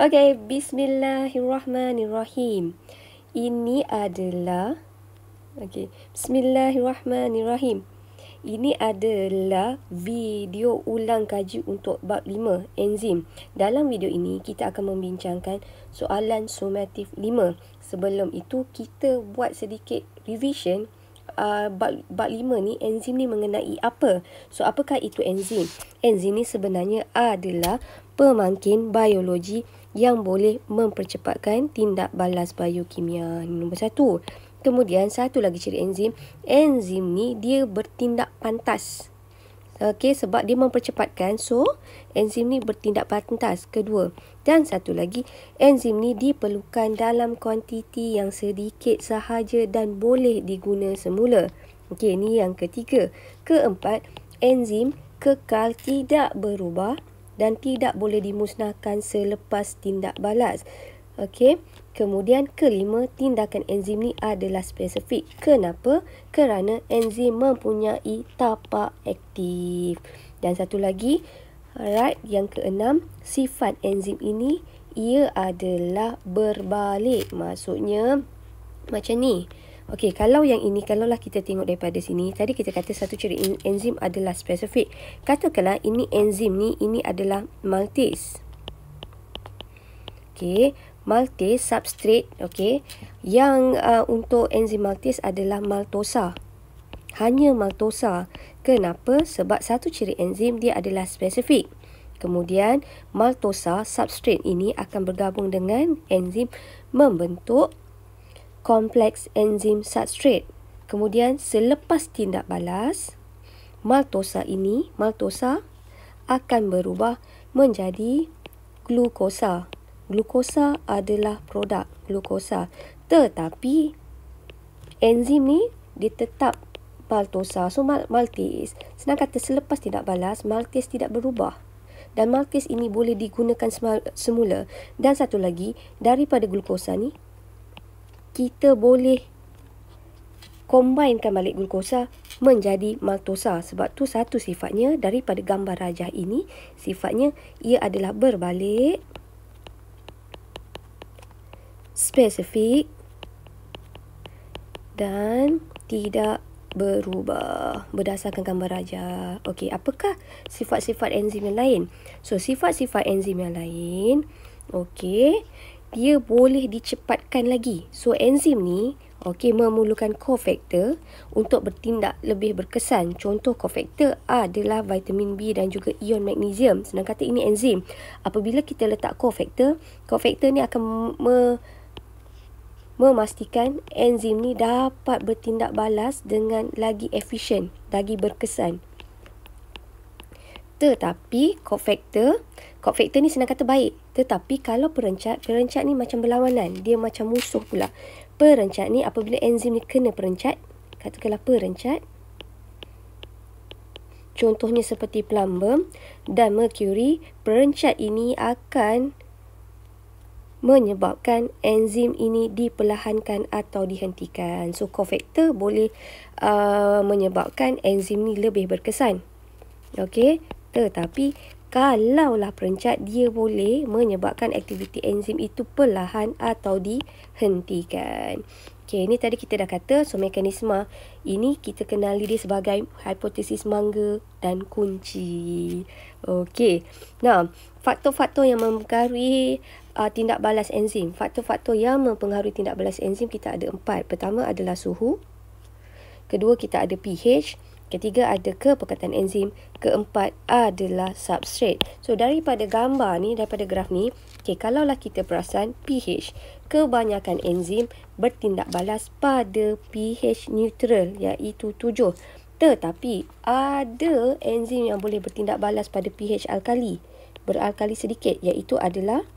Okay, bismillahirrahmanirrahim. Ini adalah Okay, bismillahirrahmanirrahim. Ini adalah video ulang kaji untuk bab 5 enzim. Dalam video ini kita akan membincangkan soalan sumatif 5. Sebelum itu kita buat sedikit revision uh, bab lima ni enzim ni mengenai apa? So apakah itu enzim? Enzim ni sebenarnya adalah pemangkin biologi yang boleh mempercepatkan tindak balas biokimia. Nombor satu. Kemudian satu lagi ciri enzim. Enzim ni dia bertindak pantas. Okey sebab dia mempercepatkan so enzim ni bertindak pantas kedua dan satu lagi enzim ni diperlukan dalam kuantiti yang sedikit sahaja dan boleh diguna semula okey ni yang ketiga keempat enzim kekal tidak berubah dan tidak boleh dimusnahkan selepas tindak balas. Okey. Kemudian kelima, tindakan enzim ni adalah spesifik. Kenapa? Kerana enzim mempunyai tapak aktif. Dan satu lagi, right, yang keenam, sifat enzim ini ia adalah berbalik. Maksudnya macam ni. Okey, kalau yang ini, kalaulah kita tengok daripada sini, tadi kita kata satu ciri enzim adalah spesifik. Katakanlah ini enzim ni, ini adalah maltase. Okey, maltase, substrate, okey. Yang uh, untuk enzim maltase adalah maltosa. Hanya maltosa. Kenapa? Sebab satu ciri enzim dia adalah spesifik. Kemudian, maltosa, substrate ini akan bergabung dengan enzim membentuk kompleks enzim substrate. Kemudian selepas tindak balas, maltosa ini, maltosa akan berubah menjadi glukosa. Glukosa adalah produk glukosa. Tetapi enzim ni dia tetap maltosa. So maltase. Senang kata selepas tindak balas, maltase tidak berubah. Dan maltase ini boleh digunakan semula. Dan satu lagi, daripada glukosa ni, kita boleh combinekan balik glukosa menjadi maltosa sebab tu satu sifatnya daripada gambar rajah ini sifatnya ia adalah berbalik spesifik dan tidak berubah berdasarkan gambar rajah. Okey, apakah sifat-sifat enzim yang lain? So, sifat-sifat enzim yang lain okey dia boleh dicepatkan lagi. So enzim ni okey memerlukan cofactor untuk bertindak lebih berkesan. Contoh cofactor adalah vitamin B dan juga ion magnesium. Senang kata ini enzim. Apabila kita letak cofactor, cofactor ni akan me memastikan enzim ni dapat bertindak balas dengan lagi efisien, lagi berkesan. Tetapi cofactor, cofactor ni senang kata baik. Tetapi kalau perencat, perencat ni macam berlawanan. Dia macam musuh pula. Perencat ni apabila enzim ni kena perencat, katakanlah perencat. Contohnya seperti plumbum dan mercury, perencat ini akan menyebabkan enzim ini diperlahankan atau dihentikan. So, cofactor boleh uh, menyebabkan enzim ni lebih berkesan. Okey, tetapi kalau lah perencat dia boleh menyebabkan aktiviti enzim itu perlahan atau dihentikan. Okey, ini tadi kita dah kata so mekanisma ini kita kenali dia sebagai hipotesis mangga dan kunci. Okey. Nah, faktor-faktor yang mempengaruhi uh, tindak balas enzim. Faktor-faktor yang mempengaruhi tindak balas enzim kita ada empat. Pertama adalah suhu. Kedua kita ada pH. Ketiga, adakah perkataan enzim? Keempat, adalah substrate. So, daripada gambar ni, daripada graf ni, okay, kalaulah kita perasan pH, kebanyakan enzim bertindak balas pada pH neutral, iaitu 7. Tetapi, ada enzim yang boleh bertindak balas pada pH alkali, beralkali sedikit, iaitu adalah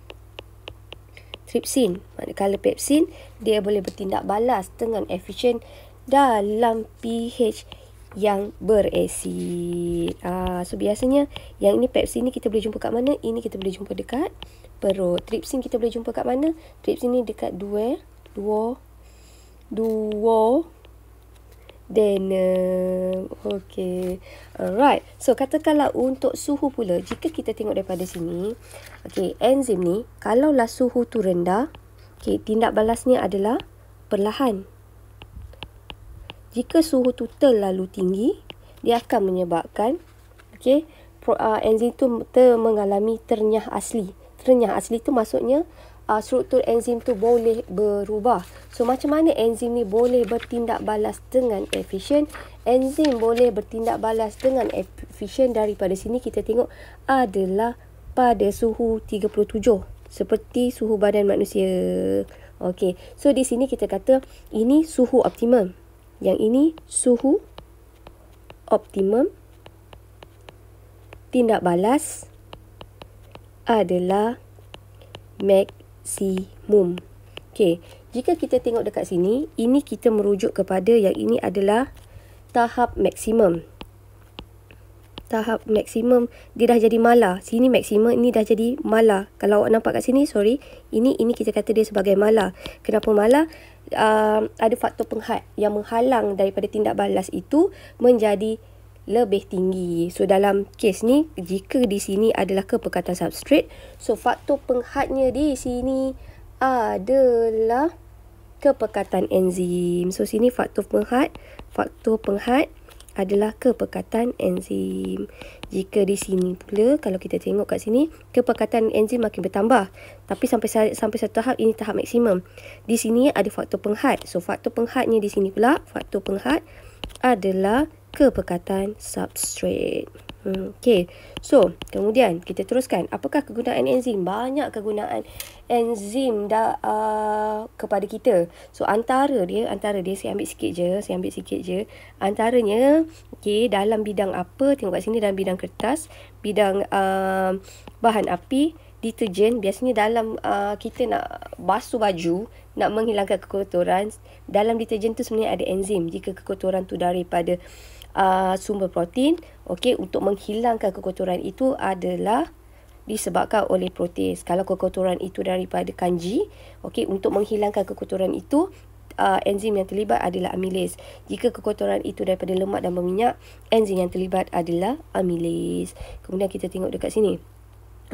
tripsin. Manakala pepsin, dia boleh bertindak balas dengan efisien dalam pH yang berasid. Ah, so biasanya yang ini Pepsi ni kita boleh jumpa kat mana? Ini kita boleh jumpa dekat perut. Tripsin kita boleh jumpa kat mana? Tripsin ni dekat dua dua, duo dan uh, okay, Alright. So katakanlah untuk suhu pula, jika kita tengok daripada sini, okay, enzim ni kalaulah suhu tu rendah, okay, tindak balasnya adalah perlahan jika suhu tu terlalu tinggi, dia akan menyebabkan okey, uh, enzim tu ter- mengalami ternyah asli. Ternyah asli tu maksudnya uh, struktur enzim tu boleh berubah. So macam mana enzim ni boleh bertindak balas dengan efisien? Enzim boleh bertindak balas dengan efisien daripada sini kita tengok adalah pada suhu 37 seperti suhu badan manusia. Okey. So di sini kita kata ini suhu optimum. Yang ini suhu, optimum, tindak balas adalah maksimum. Okey, jika kita tengok dekat sini, ini kita merujuk kepada yang ini adalah tahap maksimum. Tahap maksimum, dia dah jadi mala. Sini maksimum, ini dah jadi mala. Kalau awak nampak kat sini, sorry. Ini ini kita kata dia sebagai mala. Kenapa mala? uh, ada faktor penghat yang menghalang daripada tindak balas itu menjadi lebih tinggi. So dalam kes ni jika di sini adalah kepekatan substrate, so faktor penghatnya di sini adalah kepekatan enzim. So sini faktor penghat, faktor penghat adalah kepekatan enzim. Jika di sini pula kalau kita tengok kat sini kepekatan enzim makin bertambah tapi sampai sampai satu tahap ini tahap maksimum. Di sini ada faktor penghad. So faktor penghadnya di sini pula faktor penghad adalah ke perkataan substrate. Hmm, okay, so kemudian kita teruskan. Apakah kegunaan enzim? Banyak kegunaan enzim dah uh, kepada kita. So antara dia, antara dia saya ambil sikit je, saya ambil sikit je. Antaranya, okay, dalam bidang apa? Tengok kat sini dalam bidang kertas, bidang uh, bahan api, deterjen. Biasanya dalam uh, kita nak basuh baju, nak menghilangkan kekotoran, dalam deterjen tu sebenarnya ada enzim. Jika kekotoran tu daripada... Uh, uh, sumber protein okey untuk menghilangkan kekotoran itu adalah disebabkan oleh protease kalau kekotoran itu daripada kanji okey untuk menghilangkan kekotoran itu uh, enzim yang terlibat adalah amylase jika kekotoran itu daripada lemak dan berminyak enzim yang terlibat adalah amylase kemudian kita tengok dekat sini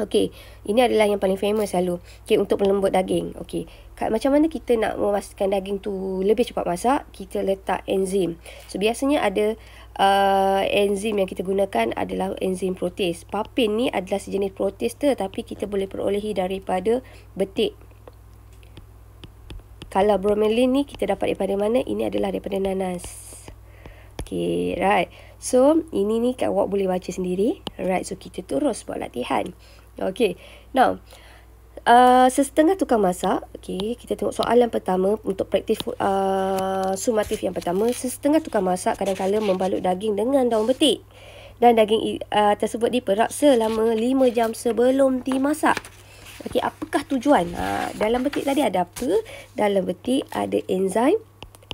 Okey, ini adalah yang paling famous selalu. Okey, untuk pelembut daging. Okey. Macam mana kita nak memastikan daging tu lebih cepat masak? Kita letak enzim. So biasanya ada uh, enzim yang kita gunakan adalah enzim protein. Papin ni adalah sejenis protein tetapi kita boleh perolehi daripada betik. Kalau bromelain ni kita dapat daripada mana? Ini adalah daripada nanas. Okay, right. So, ini ni kat boleh baca sendiri. Right, so kita terus buat latihan. Okay, now... Uh, sesetengah tukang masak okay, Kita tengok soalan pertama Untuk praktis uh, sumatif yang pertama Sesetengah tukang masak kadang-kadang membalut daging dengan daun betik Dan daging uh, tersebut diperap selama 5 jam sebelum dimasak okay, Apakah tujuan? Uh, dalam betik tadi ada apa? Dalam betik ada enzim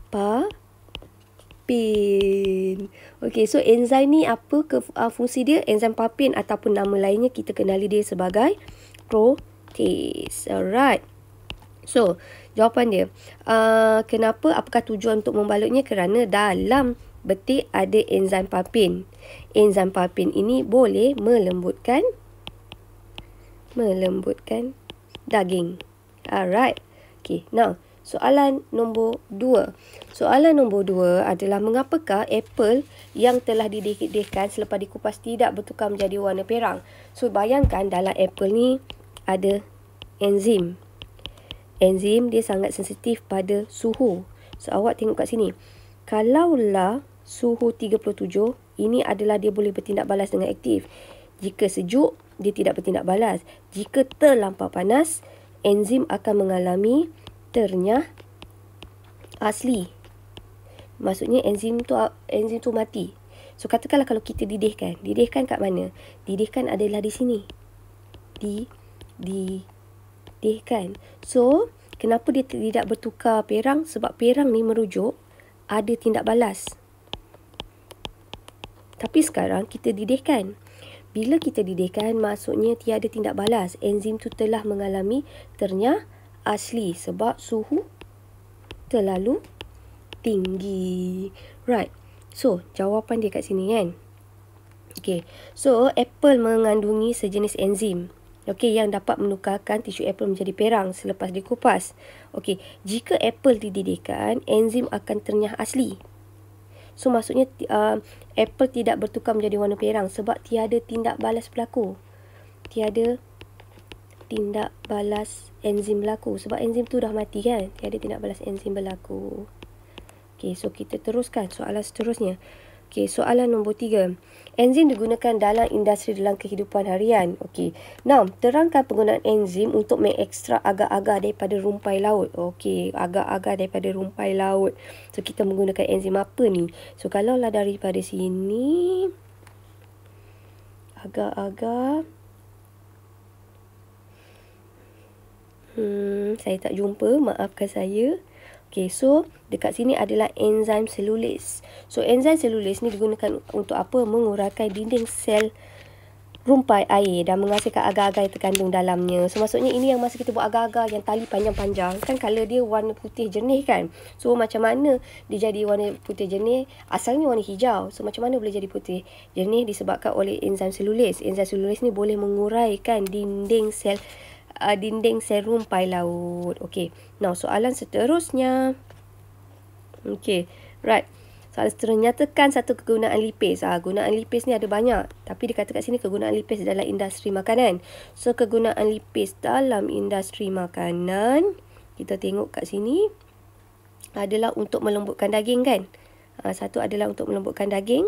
Papin okay, So enzim ni apa ke, uh, fungsi dia? Enzim papin ataupun nama lainnya kita kenali dia sebagai Pro practice. Alright. So, jawapan dia. Uh, kenapa, apakah tujuan untuk membalutnya? Kerana dalam beti ada enzim papin. Enzim papin ini boleh melembutkan melembutkan daging. Alright. Okay. Now, soalan nombor dua. Soalan nombor dua adalah mengapakah apple yang telah didekat-dekat selepas dikupas tidak bertukar menjadi warna perang? So, bayangkan dalam apple ni ada enzim. Enzim dia sangat sensitif pada suhu. So awak tengok kat sini. Kalaulah suhu 37, ini adalah dia boleh bertindak balas dengan aktif. Jika sejuk, dia tidak bertindak balas. Jika terlampau panas, enzim akan mengalami ternyah asli. Maksudnya enzim tu enzim tu mati. So katakanlah kalau kita didihkan, didihkan kat mana? Didihkan adalah di sini. Di didihkan. So, kenapa dia tidak bertukar perang? Sebab perang ni merujuk ada tindak balas. Tapi sekarang kita didihkan. Bila kita didihkan, maksudnya tiada tindak balas. Enzim tu telah mengalami ternyah asli sebab suhu terlalu tinggi. Right. So, jawapan dia kat sini kan? Okay. So, apple mengandungi sejenis enzim okey yang dapat menukarkan tisu apple menjadi perang selepas dikupas. Okey, jika apple dididihkan, enzim akan ternyah asli. So maksudnya uh, apple tidak bertukar menjadi warna perang sebab tiada tindak balas berlaku. Tiada tindak balas enzim berlaku sebab enzim tu dah mati kan? Tiada tindak balas enzim berlaku. Okey, so kita teruskan soalan seterusnya. Okey, soalan nombor tiga. Enzim digunakan dalam industri dalam kehidupan harian. Okey. Now, terangkan penggunaan enzim untuk mengekstrak agar-agar daripada rumpai laut. Okey, agar-agar daripada rumpai laut. So, kita menggunakan enzim apa ni? So, kalaulah daripada sini... Agar-agar... Hmm, saya tak jumpa. Maafkan saya. Okay, so dekat sini adalah enzim selulis. So, enzim selulis ni digunakan untuk apa? Menguraikan dinding sel rumpai air dan menghasilkan agar-agar yang terkandung dalamnya. So, maksudnya ini yang masa kita buat agar-agar yang tali panjang-panjang. Kan color dia warna putih jernih kan? So, macam mana dia jadi warna putih jernih? Asalnya warna hijau. So, macam mana boleh jadi putih jernih disebabkan oleh enzim selulis? Enzim selulis ni boleh menguraikan dinding sel uh, dinding serumpai laut. Okay. Now, soalan seterusnya. Okay. Right. Soalan seterusnya. Nyatakan satu kegunaan lipis. Ha, kegunaan lipis ni ada banyak. Tapi dia kata kat sini kegunaan lipis dalam industri makanan. So, kegunaan lipis dalam industri makanan. Kita tengok kat sini. Adalah untuk melembutkan daging kan? Ha, satu adalah untuk melembutkan daging.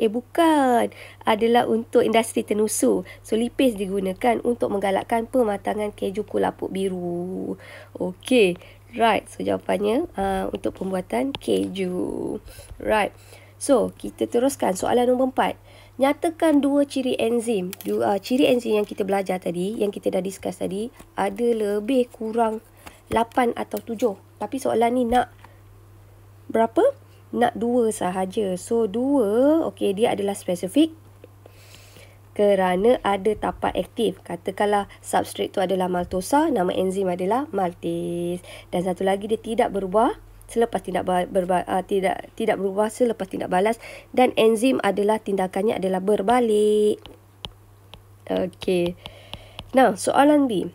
Eh bukan, adalah untuk industri tenusu. So lipis digunakan untuk menggalakkan pematangan keju kulapuk biru. Okay, right. So jawapannya uh, untuk pembuatan keju. Right. So kita teruskan soalan nombor empat. Nyatakan dua ciri enzim. Dua, uh, ciri enzim yang kita belajar tadi, yang kita dah discuss tadi, ada lebih kurang 8 atau 7. Tapi soalan ni nak Berapa? nak dua sahaja. So, dua, okay, dia adalah spesifik kerana ada tapak aktif. Katakanlah substrate tu adalah maltosa, nama enzim adalah maltase. Dan satu lagi, dia tidak berubah selepas tindak berba, uh, ah, tidak tidak berubah selepas tindak balas dan enzim adalah tindakannya adalah berbalik. Okey. Nah, soalan B.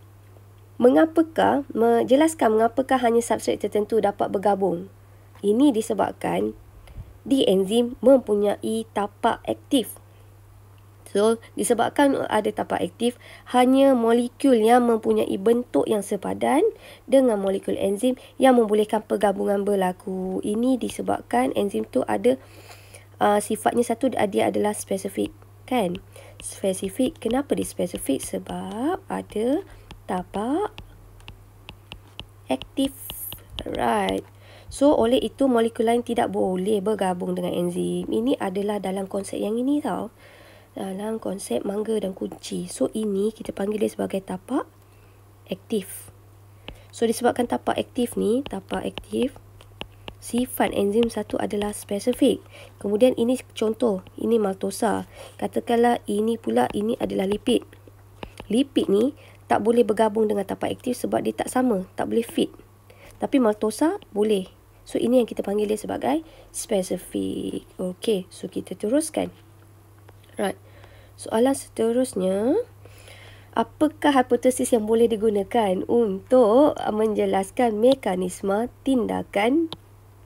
Mengapakah menjelaskan mengapakah hanya substrate tertentu dapat bergabung? Ini disebabkan di enzim mempunyai tapak aktif. So, disebabkan ada tapak aktif, hanya molekul yang mempunyai bentuk yang sepadan dengan molekul enzim yang membolehkan pergabungan berlaku. Ini disebabkan enzim tu ada uh, sifatnya satu dia adalah spesifik, kan? Spesifik. Kenapa dia spesifik? Sebab ada tapak aktif. Right. So oleh itu molekul lain tidak boleh bergabung dengan enzim. Ini adalah dalam konsep yang ini tau. Dalam konsep mangga dan kunci. So ini kita panggil dia sebagai tapak aktif. So disebabkan tapak aktif ni, tapak aktif sifat enzim satu adalah spesifik. Kemudian ini contoh, ini maltosa. Katakanlah ini pula ini adalah lipid. Lipid ni tak boleh bergabung dengan tapak aktif sebab dia tak sama, tak boleh fit. Tapi maltosa boleh. So ini yang kita panggil dia sebagai specific. Okey, So kita teruskan. Right. Soalan seterusnya. Apakah hipotesis yang boleh digunakan untuk menjelaskan mekanisme tindakan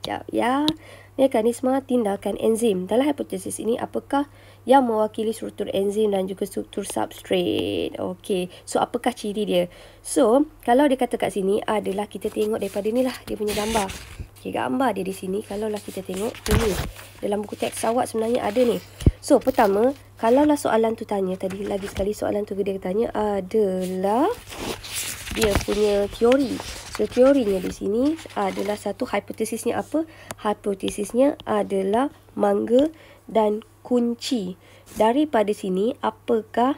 ya, ya mekanisme tindakan enzim dalam hipotesis ini apakah yang mewakili struktur enzim dan juga struktur substrate. Okey. So apakah ciri dia? So, kalau dia kata kat sini adalah kita tengok daripada ni lah dia punya gambar. Okey, gambar dia di sini kalau lah kita tengok ini dalam buku teks awak sebenarnya ada ni. So, pertama, kalau lah soalan tu tanya tadi lagi sekali soalan tu dia tanya adalah dia punya teori. So, teorinya di sini adalah satu hipotesisnya apa? Hipotesisnya adalah mangga dan kunci daripada sini apakah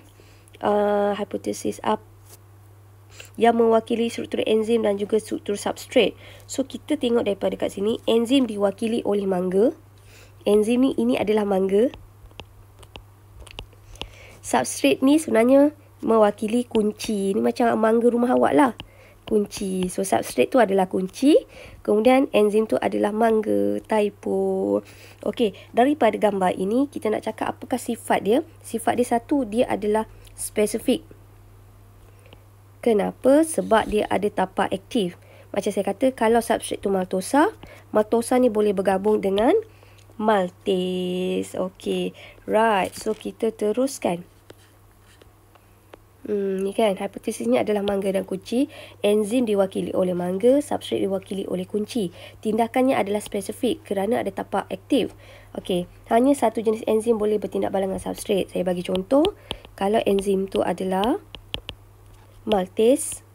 uh, hipotesis apa yang mewakili struktur enzim dan juga struktur substrate. So kita tengok daripada kat sini enzim diwakili oleh mangga. Enzim ni ini adalah mangga. Substrate ni sebenarnya mewakili kunci. Ini macam mangga rumah awak lah kunci. So substrate tu adalah kunci. Kemudian enzim tu adalah mangga, typo. Okey, daripada gambar ini kita nak cakap apakah sifat dia? Sifat dia satu, dia adalah spesifik. Kenapa? Sebab dia ada tapak aktif. Macam saya kata, kalau substrate tu maltosa, maltosa ni boleh bergabung dengan maltase. Okey. Right. So kita teruskan. Hmm, ni kan, hipotesisnya adalah mangga dan kunci. Enzim diwakili oleh mangga, substrate diwakili oleh kunci. Tindakannya adalah spesifik kerana ada tapak aktif. Okey, hanya satu jenis enzim boleh bertindak balang dengan substrate. Saya bagi contoh, kalau enzim tu adalah maltase,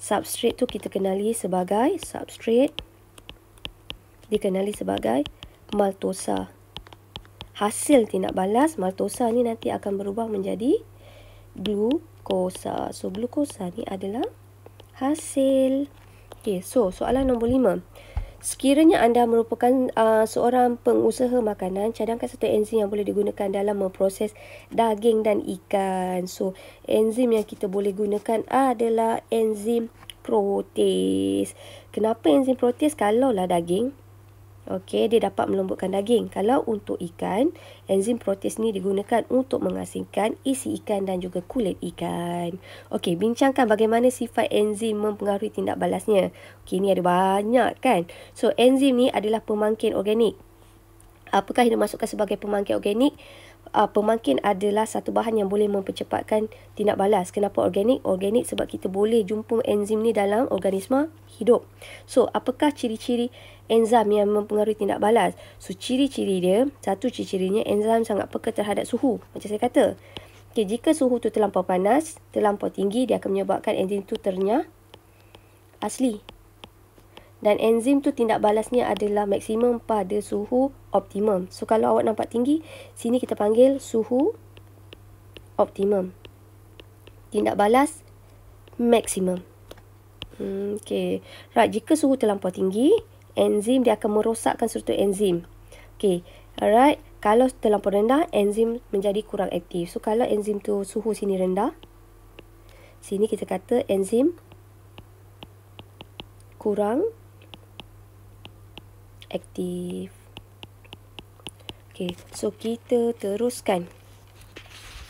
substrate tu kita kenali sebagai substrate dikenali sebagai maltosa. Hasil tindak balas maltosa ni nanti akan berubah menjadi glukosa. So glukosa ni adalah hasil. Okey, so soalan nombor 5. Sekiranya anda merupakan uh, seorang pengusaha makanan, cadangkan satu enzim yang boleh digunakan dalam memproses daging dan ikan. So, enzim yang kita boleh gunakan adalah enzim protease. Kenapa enzim protease? Kalau lah daging, Okey, dia dapat melembutkan daging. Kalau untuk ikan, enzim protease ni digunakan untuk mengasingkan isi ikan dan juga kulit ikan. Okey, bincangkan bagaimana sifat enzim mempengaruhi tindak balasnya. Okey, ni ada banyak kan. So, enzim ni adalah pemangkin organik. Apakah yang dimasukkan sebagai pemangkin organik? uh, pemangkin adalah satu bahan yang boleh mempercepatkan tindak balas. Kenapa organik? Organik sebab kita boleh jumpa enzim ni dalam organisma hidup. So, apakah ciri-ciri enzim yang mempengaruhi tindak balas? So, ciri-ciri dia, satu ciri-cirinya enzim sangat peka terhadap suhu. Macam saya kata. Okay, jika suhu tu terlampau panas, terlampau tinggi, dia akan menyebabkan enzim tu ternyata asli dan enzim tu tindak balasnya adalah maksimum pada suhu optimum. So kalau awak nampak tinggi, sini kita panggil suhu optimum. Tindak balas maksimum. Hmm, okay. Right, jika suhu terlampau tinggi, enzim dia akan merosakkan suatu enzim. Okay, alright. Kalau terlampau rendah, enzim menjadi kurang aktif. So, kalau enzim tu suhu sini rendah, sini kita kata enzim kurang aktif aktif. Okey, so kita teruskan.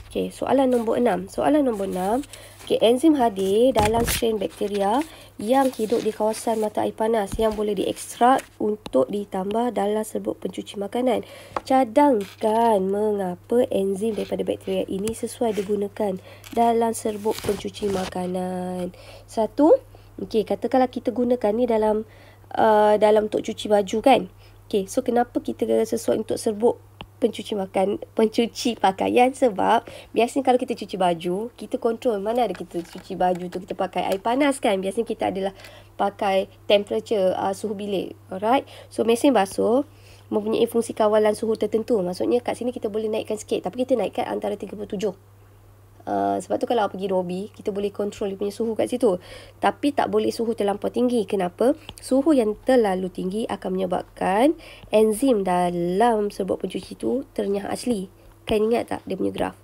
Okey, soalan nombor enam. Soalan nombor enam. okey enzim hadir dalam strain bakteria yang hidup di kawasan mata air panas yang boleh diekstrak untuk ditambah dalam serbuk pencuci makanan. Cadangkan mengapa enzim daripada bakteria ini sesuai digunakan dalam serbuk pencuci makanan. Satu, okey katakanlah kita gunakan ni dalam Uh, dalam untuk cuci baju kan. Okay, so kenapa kita sesuai untuk serbuk pencuci makan, pencuci pakaian sebab biasanya kalau kita cuci baju, kita kontrol mana ada kita cuci baju tu kita pakai air panas kan. Biasanya kita adalah pakai temperature uh, suhu bilik. Alright. So mesin basuh mempunyai fungsi kawalan suhu tertentu. Maksudnya kat sini kita boleh naikkan sikit tapi kita naikkan antara 37 Ah, sebab tu kalau pergi dobi, kita boleh control punya suhu kat situ tapi tak boleh suhu terlampau tinggi kenapa suhu yang terlalu tinggi akan menyebabkan enzim dalam serbuk pencuci tu ternyah asli kan ingat tak dia punya graf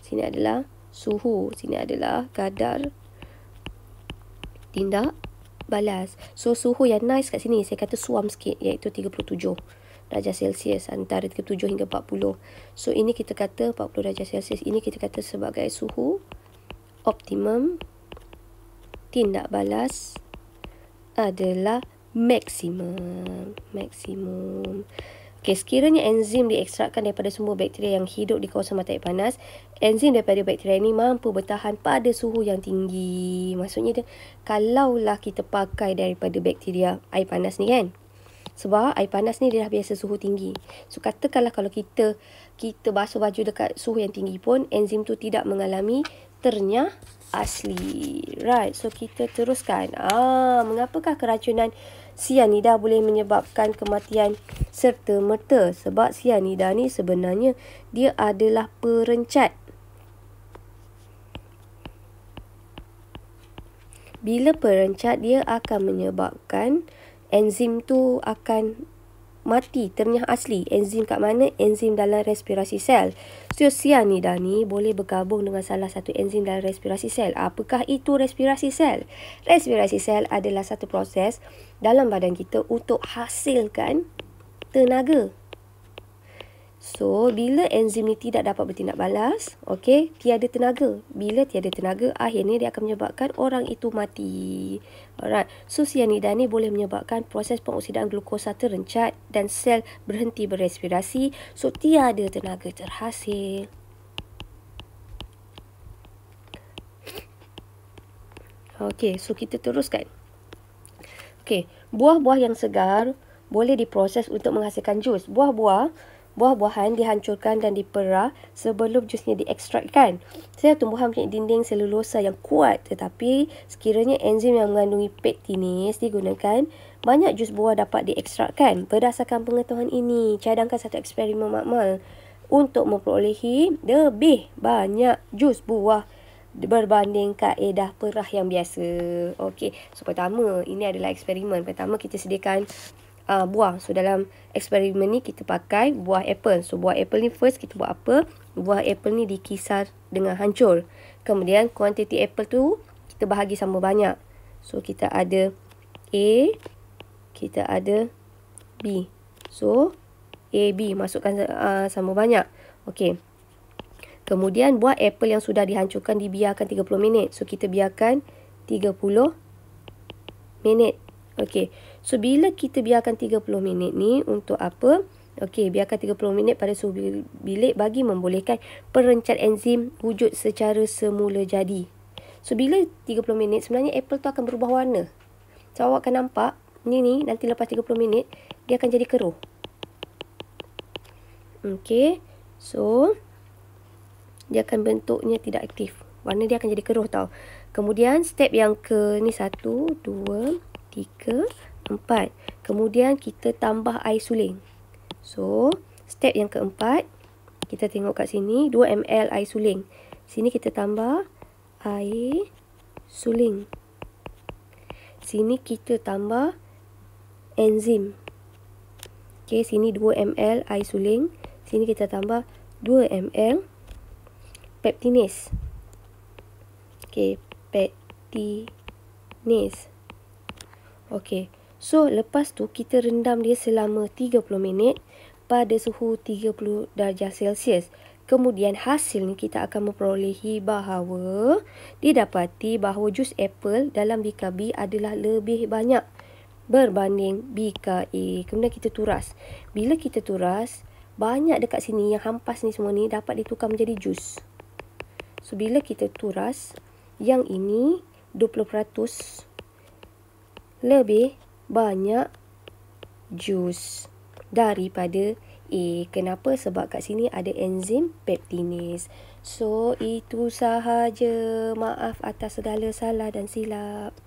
sini adalah suhu sini adalah kadar tindak balas so suhu yang nice kat sini saya kata suam sikit iaitu 37 darjah Celsius antara 37 hingga 40. So ini kita kata 40 darjah Celsius ini kita kata sebagai suhu optimum tindak balas adalah maksimum maksimum. Okey, sekiranya enzim diekstrakkan daripada semua bakteria yang hidup di kawasan matahari panas, enzim daripada bakteria ini mampu bertahan pada suhu yang tinggi. Maksudnya dia, kalaulah kita pakai daripada bakteria air panas ni kan, sebab air panas ni dia dah biasa suhu tinggi. So katakanlah kalau kita kita basuh baju dekat suhu yang tinggi pun enzim tu tidak mengalami ternyah asli. Right. So kita teruskan. Ah, mengapakah keracunan sianida boleh menyebabkan kematian serta merta? Sebab sianida ni sebenarnya dia adalah perencat. Bila perencat dia akan menyebabkan enzim tu akan mati ternyah asli enzim kat mana enzim dalam respirasi sel so sian ni dah ni boleh bergabung dengan salah satu enzim dalam respirasi sel apakah itu respirasi sel respirasi sel adalah satu proses dalam badan kita untuk hasilkan tenaga So, bila enzim ni tidak dapat bertindak balas, okay, tiada tenaga. Bila tiada tenaga, akhirnya dia akan menyebabkan orang itu mati. Alright. So, cyanida ni boleh menyebabkan proses pengoksidaan glukosa terencat dan sel berhenti berrespirasi. So, tiada tenaga terhasil. Okay, so kita teruskan. Okay, buah-buah yang segar boleh diproses untuk menghasilkan jus. Buah-buah buah-buahan dihancurkan dan diperah sebelum jusnya diekstrakkan. Setiap tumbuhan mempunyai dinding selulosa yang kuat tetapi sekiranya enzim yang mengandungi pektinis digunakan, banyak jus buah dapat diekstrakkan. Berdasarkan pengetahuan ini, cadangkan satu eksperimen makmal untuk memperolehi lebih banyak jus buah berbanding kaedah perah yang biasa. Okey, so pertama, ini adalah eksperimen. Pertama, kita sediakan uh, buah. So dalam eksperimen ni kita pakai buah apple. So buah apple ni first kita buat apa? Buah apple ni dikisar dengan hancur. Kemudian kuantiti apple tu kita bahagi sama banyak. So kita ada A, kita ada B. So A, B masukkan uh, sama banyak. Okay. Kemudian buah apple yang sudah dihancurkan dibiarkan 30 minit. So kita biarkan 30 minit. Okay. So bila kita biarkan 30 minit ni untuk apa? Okey, biarkan 30 minit pada suhu bilik bagi membolehkan perencat enzim wujud secara semula jadi. So bila 30 minit sebenarnya apple tu akan berubah warna. So awak akan nampak ni ni nanti lepas 30 minit dia akan jadi keruh. Okey. So dia akan bentuknya tidak aktif. Warna dia akan jadi keruh tau. Kemudian step yang ke ni satu, dua, tiga, Empat. Kemudian kita tambah air suling. So, step yang keempat. Kita tengok kat sini. 2 ml air suling. Sini kita tambah air suling. Sini kita tambah enzim. Okay, sini 2 ml air suling. Sini kita tambah 2 ml peptinase. Okay, peptinase. Okay. So lepas tu kita rendam dia selama 30 minit pada suhu 30 darjah Celsius. Kemudian hasil ni kita akan memperolehi bahawa didapati bahawa jus apple dalam BKB adalah lebih banyak berbanding BKA. Kemudian kita turas. Bila kita turas, banyak dekat sini yang hampas ni semua ni dapat ditukar menjadi jus. So bila kita turas, yang ini 20% lebih banyak jus daripada A. Kenapa? Sebab kat sini ada enzim peptinase. So, itu sahaja. Maaf atas segala salah dan silap.